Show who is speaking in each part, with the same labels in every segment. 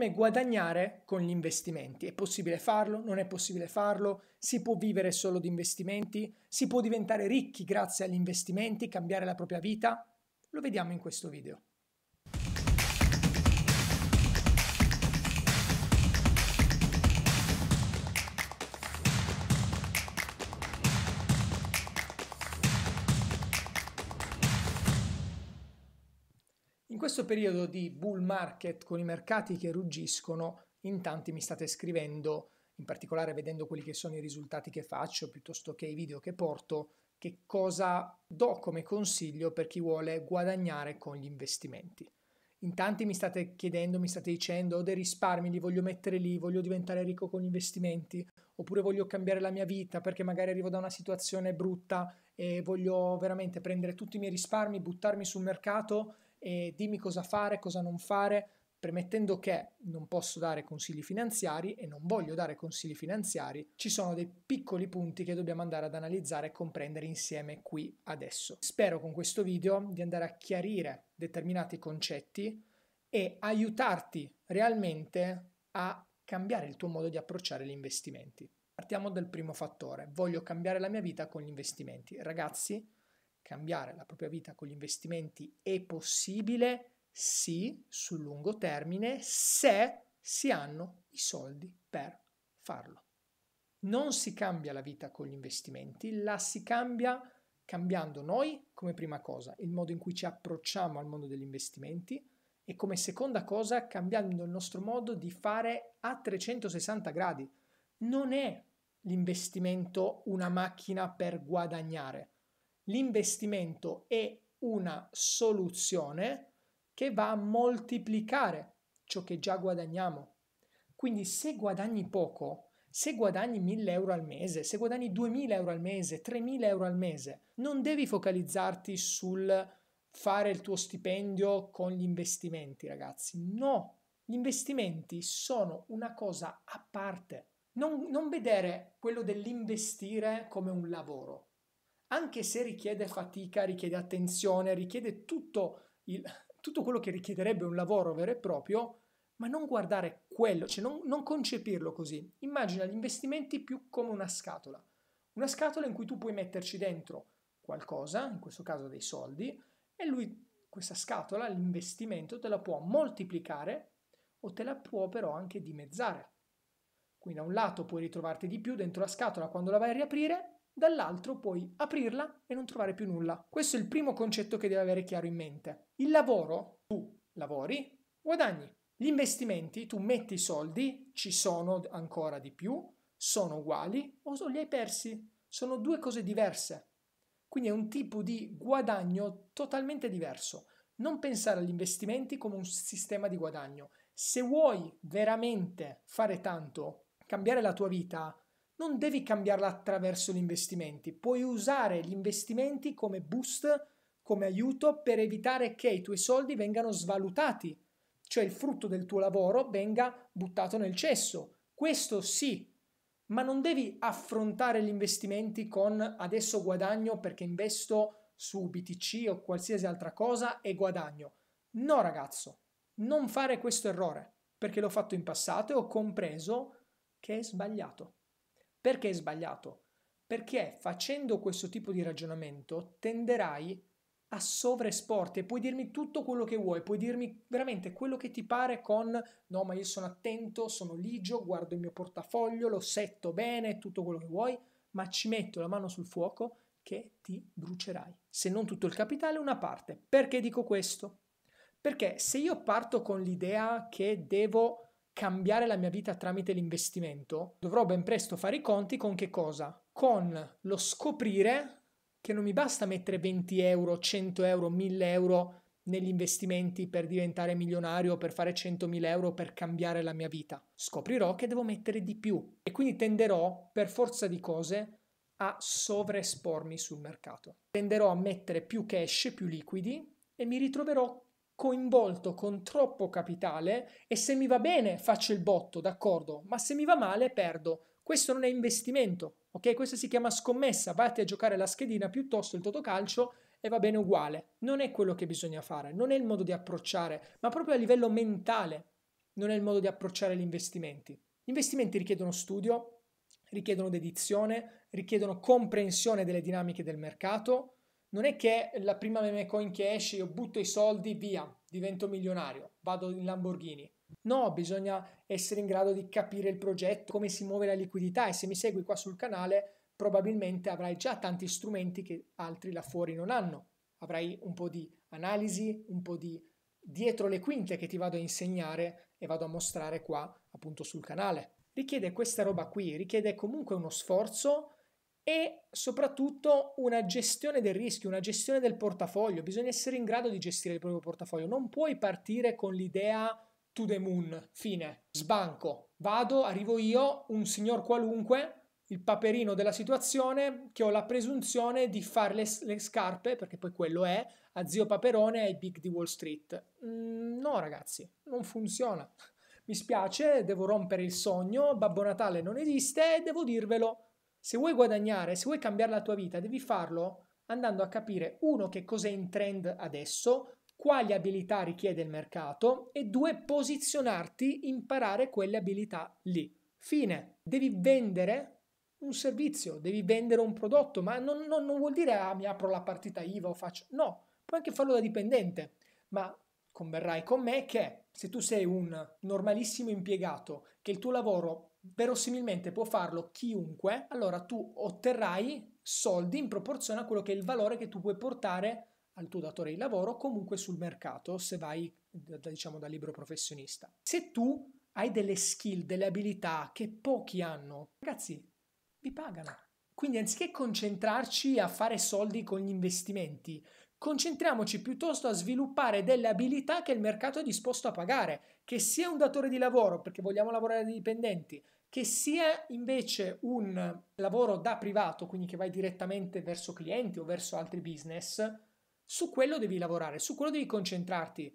Speaker 1: come guadagnare con gli investimenti. È possibile farlo? Non è possibile farlo? Si può vivere solo di investimenti? Si può diventare ricchi grazie agli investimenti, cambiare la propria vita? Lo vediamo in questo video. questo periodo di bull market con i mercati che ruggiscono, in tanti mi state scrivendo, in particolare vedendo quelli che sono i risultati che faccio, piuttosto che i video che porto, che cosa do come consiglio per chi vuole guadagnare con gli investimenti. In tanti mi state chiedendo, mi state dicendo, ho oh, dei risparmi, li voglio mettere lì, voglio diventare ricco con gli investimenti, oppure voglio cambiare la mia vita perché magari arrivo da una situazione brutta e voglio veramente prendere tutti i miei risparmi, buttarmi sul mercato e dimmi cosa fare, cosa non fare, premettendo che non posso dare consigli finanziari e non voglio dare consigli finanziari, ci sono dei piccoli punti che dobbiamo andare ad analizzare e comprendere insieme qui adesso. Spero con questo video di andare a chiarire determinati concetti e aiutarti realmente a cambiare il tuo modo di approcciare gli investimenti. Partiamo dal primo fattore, voglio cambiare la mia vita con gli investimenti. Ragazzi, cambiare la propria vita con gli investimenti è possibile? Sì, sul lungo termine, se si hanno i soldi per farlo. Non si cambia la vita con gli investimenti, la si cambia cambiando noi come prima cosa, il modo in cui ci approcciamo al mondo degli investimenti e come seconda cosa cambiando il nostro modo di fare a 360 gradi. Non è l'investimento una macchina per guadagnare, l'investimento è una soluzione che va a moltiplicare ciò che già guadagniamo. Quindi se guadagni poco, se guadagni 1000 euro al mese, se guadagni 2000 euro al mese, 3000 euro al mese, non devi focalizzarti sul fare il tuo stipendio con gli investimenti, ragazzi. No, gli investimenti sono una cosa a parte. Non, non vedere quello dell'investire come un lavoro, anche se richiede fatica, richiede attenzione, richiede tutto, il, tutto quello che richiederebbe un lavoro vero e proprio, ma non guardare quello, cioè non, non concepirlo così. Immagina gli investimenti più come una scatola, una scatola in cui tu puoi metterci dentro qualcosa, in questo caso dei soldi, e lui questa scatola, l'investimento, te la può moltiplicare o te la può però anche dimezzare. Quindi da un lato puoi ritrovarti di più dentro la scatola quando la vai a riaprire dall'altro puoi aprirla e non trovare più nulla. Questo è il primo concetto che devi avere chiaro in mente. Il lavoro, tu lavori, guadagni. Gli investimenti, tu metti i soldi, ci sono ancora di più, sono uguali o li hai persi. Sono due cose diverse. Quindi è un tipo di guadagno totalmente diverso. Non pensare agli investimenti come un sistema di guadagno. Se vuoi veramente fare tanto, cambiare la tua vita, non devi cambiarla attraverso gli investimenti, puoi usare gli investimenti come boost, come aiuto per evitare che i tuoi soldi vengano svalutati, cioè il frutto del tuo lavoro venga buttato nel cesso. Questo sì, ma non devi affrontare gli investimenti con adesso guadagno perché investo su BTC o qualsiasi altra cosa e guadagno. No ragazzo, non fare questo errore, perché l'ho fatto in passato e ho compreso che è sbagliato. Perché è sbagliato? Perché facendo questo tipo di ragionamento tenderai a sovraesporti e puoi dirmi tutto quello che vuoi, puoi dirmi veramente quello che ti pare con no ma io sono attento, sono ligio, guardo il mio portafoglio, lo setto bene, tutto quello che vuoi, ma ci metto la mano sul fuoco che ti brucerai. Se non tutto il capitale, una parte. Perché dico questo? Perché se io parto con l'idea che devo cambiare la mia vita tramite l'investimento, dovrò ben presto fare i conti con che cosa? Con lo scoprire che non mi basta mettere 20 euro, 100 euro, 1000 euro negli investimenti per diventare milionario, per fare 100.000 euro, per cambiare la mia vita. Scoprirò che devo mettere di più e quindi tenderò, per forza di cose, a sovraespormi sul mercato. Tenderò a mettere più cash, più liquidi e mi ritroverò coinvolto con troppo capitale e se mi va bene faccio il botto, d'accordo, ma se mi va male perdo. Questo non è investimento, ok? Questo si chiama scommessa, vatti a giocare la schedina piuttosto il totocalcio e va bene uguale. Non è quello che bisogna fare, non è il modo di approcciare, ma proprio a livello mentale non è il modo di approcciare gli investimenti. Gli investimenti richiedono studio, richiedono dedizione, richiedono comprensione delle dinamiche del mercato, non è che la prima meme coin che esce io butto i soldi via, divento milionario, vado in Lamborghini. No, bisogna essere in grado di capire il progetto, come si muove la liquidità e se mi segui qua sul canale probabilmente avrai già tanti strumenti che altri là fuori non hanno. Avrai un po' di analisi, un po' di dietro le quinte che ti vado a insegnare e vado a mostrare qua appunto sul canale. Richiede questa roba qui, richiede comunque uno sforzo, e soprattutto una gestione del rischio, una gestione del portafoglio. Bisogna essere in grado di gestire il proprio portafoglio. Non puoi partire con l'idea to the moon, fine, sbanco, vado, arrivo io, un signor qualunque, il paperino della situazione, che ho la presunzione di fare le, le scarpe, perché poi quello è, a zio Paperone e ai big di Wall Street. Mm, no ragazzi, non funziona. Mi spiace, devo rompere il sogno, Babbo Natale non esiste e devo dirvelo se vuoi guadagnare, se vuoi cambiare la tua vita, devi farlo andando a capire, uno, che cos'è in trend adesso, quali abilità richiede il mercato e due, posizionarti, imparare quelle abilità lì. Fine, devi vendere un servizio, devi vendere un prodotto, ma non, non, non vuol dire ah mi apro la partita IVA o faccio... No, puoi anche farlo da dipendente, ma converrai con me che se tu sei un normalissimo impiegato, che il tuo lavoro verosimilmente può farlo chiunque, allora tu otterrai soldi in proporzione a quello che è il valore che tu puoi portare al tuo datore di lavoro, comunque sul mercato, se vai diciamo da libero professionista. Se tu hai delle skill, delle abilità che pochi hanno, ragazzi, vi pagano. Quindi anziché concentrarci a fare soldi con gli investimenti, Concentriamoci piuttosto a sviluppare delle abilità che il mercato è disposto a pagare, che sia un datore di lavoro, perché vogliamo lavorare da dipendenti, che sia invece un lavoro da privato, quindi che vai direttamente verso clienti o verso altri business, su quello devi lavorare, su quello devi concentrarti,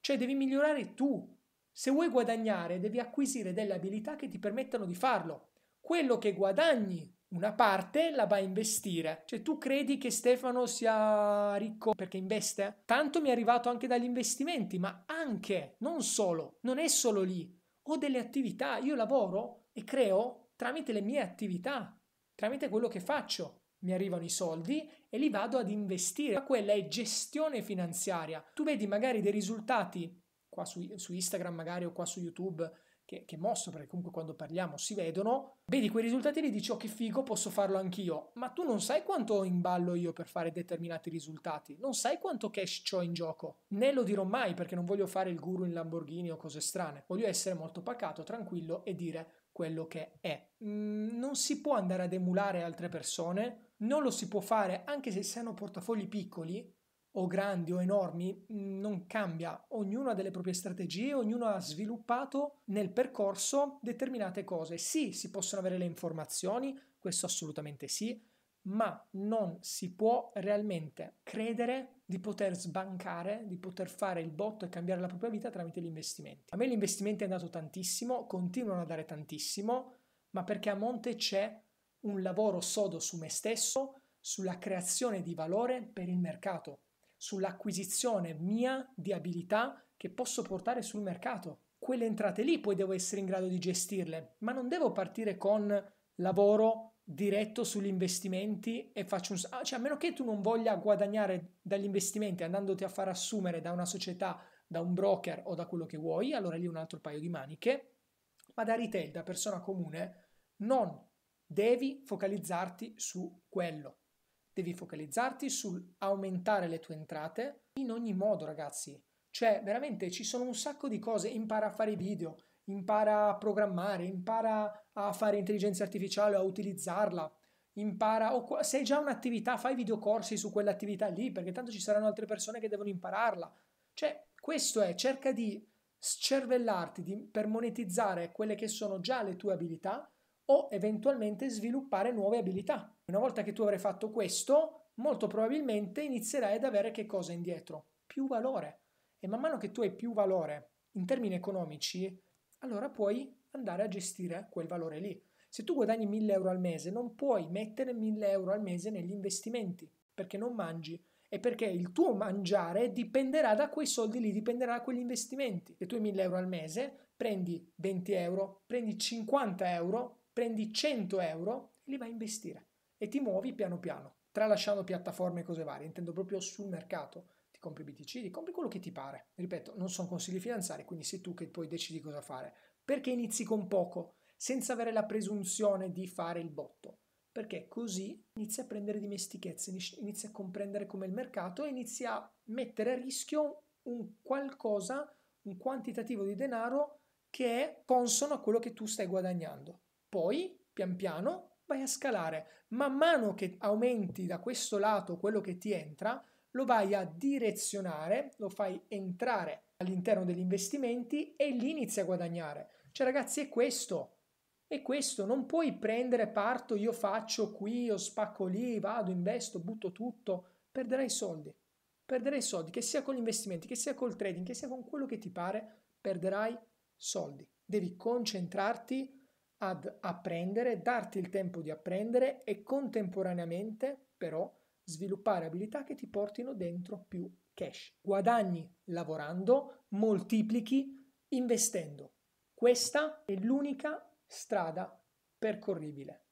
Speaker 1: cioè devi migliorare tu. Se vuoi guadagnare, devi acquisire delle abilità che ti permettano di farlo. Quello che guadagni una parte la va a investire. Cioè tu credi che Stefano sia ricco perché investe? Tanto mi è arrivato anche dagli investimenti, ma anche, non solo, non è solo lì. Ho delle attività, io lavoro e creo tramite le mie attività, tramite quello che faccio. Mi arrivano i soldi e li vado ad investire. Ma quella è gestione finanziaria. Tu vedi magari dei risultati qua su, su Instagram magari o qua su YouTube che, che mostro, perché comunque quando parliamo si vedono, vedi quei risultati e lì dici oh che figo, posso farlo anch'io, ma tu non sai quanto ho in ballo io per fare determinati risultati, non sai quanto cash ho in gioco, né lo dirò mai perché non voglio fare il guru in Lamborghini o cose strane, voglio essere molto pacato, tranquillo e dire quello che è. Mm, non si può andare ad emulare altre persone, non lo si può fare anche se si hanno portafogli piccoli, o grandi o enormi mm, non cambia, ognuno ha delle proprie strategie, ognuno ha sviluppato nel percorso determinate cose. Sì, si possono avere le informazioni, questo assolutamente sì, ma non si può realmente credere di poter sbancare, di poter fare il botto e cambiare la propria vita tramite gli investimenti. A me gli investimenti è andato tantissimo, continuano a dare tantissimo, ma perché a monte c'è un lavoro sodo su me stesso, sulla creazione di valore per il mercato sull'acquisizione mia di abilità che posso portare sul mercato. Quelle entrate lì poi devo essere in grado di gestirle, ma non devo partire con lavoro diretto sugli investimenti e faccio un... Ah, cioè a meno che tu non voglia guadagnare dagli investimenti andandoti a far assumere da una società, da un broker o da quello che vuoi, allora lì un altro paio di maniche, ma da retail, da persona comune, non devi focalizzarti su quello. Devi focalizzarti sull'aumentare le tue entrate in ogni modo, ragazzi. Cioè, veramente ci sono un sacco di cose. Impara a fare video, impara a programmare, impara a fare intelligenza artificiale, o a utilizzarla, impara o se hai già un'attività, fai videocorsi su quell'attività lì, perché tanto ci saranno altre persone che devono impararla. Cioè, questo è, cerca di scervellarti di, per monetizzare quelle che sono già le tue abilità o eventualmente sviluppare nuove abilità. Una volta che tu avrai fatto questo, molto probabilmente inizierai ad avere che cosa indietro? Più valore. E man mano che tu hai più valore in termini economici, allora puoi andare a gestire quel valore lì. Se tu guadagni 1000 euro al mese, non puoi mettere 1000 euro al mese negli investimenti perché non mangi e perché il tuo mangiare dipenderà da quei soldi lì, dipenderà da quegli investimenti. Se tu hai 1000 euro al mese, prendi 20 euro, prendi 50 euro prendi 100 euro e li vai a investire e ti muovi piano piano, tralasciando piattaforme e cose varie, intendo proprio sul mercato, ti compri BTC, ti compri quello che ti pare, ripeto, non sono consigli finanziari, quindi sei tu che poi decidi cosa fare, perché inizi con poco, senza avere la presunzione di fare il botto, perché così inizi a prendere dimestichezze, inizi a comprendere com'è il mercato e inizi a mettere a rischio un qualcosa, un quantitativo di denaro che è consono a quello che tu stai guadagnando. Poi, pian piano, vai a scalare. Man mano che aumenti da questo lato quello che ti entra, lo vai a direzionare, lo fai entrare all'interno degli investimenti e lì inizi a guadagnare. Cioè ragazzi è questo, è questo, non puoi prendere parto, io faccio qui, io spacco lì, vado, investo, butto tutto, perderai soldi, perderai soldi, che sia con gli investimenti, che sia col trading, che sia con quello che ti pare, perderai soldi. Devi concentrarti ad apprendere, darti il tempo di apprendere e contemporaneamente però sviluppare abilità che ti portino dentro più cash. Guadagni lavorando, moltiplichi investendo. Questa è l'unica strada percorribile.